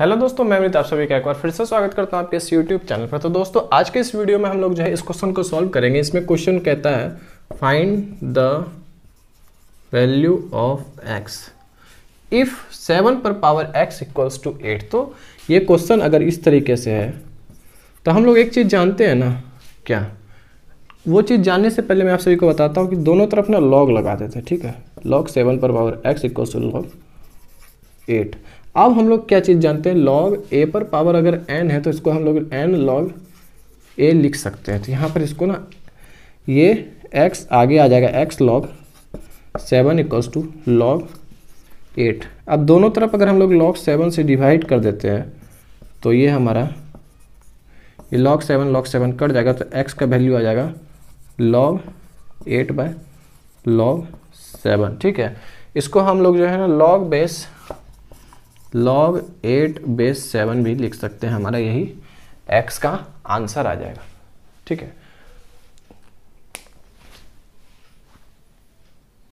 hello दोस्तों मैं अमित आप सभी का एक बार फिर से स्वागत करता हूं आपके इस यूट्यूब चैनल पर तो दोस्तों आज के इस वीडियो में हम लोग जो है इस क्वेश्चन को सॉल्व करेंगे इसमें क्वेश्चन कहता है find the value of x if seven पर power x equals to eight तो ये क्वेश्चन अगर इस तरीके से है तो हम लोग एक चीज़ जानते हैं ना क्या वो चीज़ जानने से पहले मैं आप सभी को बताता हूँ कि दोनों तरफ ना लॉग लगा देते हैं ठीक है लॉग सेवन पर power x equals to log eight अब हम लोग क्या चीज़ जानते हैं लॉग ए पर पावर अगर एन है तो इसको हम लोग एन लॉग ए लिख सकते हैं तो यहाँ पर इसको ना ये एक्स आगे आ जाएगा x log seven equals to log eight अब दोनों तरफ अगर हम लोग लॉग सेवन से डिवाइड कर देते हैं तो ये हमारा ये log seven log seven cut जाएगा तो एक्स का वैल्यू आ जाएगा log eight by log seven ठीक है इसको हम लोग जो है ना log base log eight base seven भी लिख सकते हैं हमारा यही एक्स का आंसर आ जाएगा ठीक है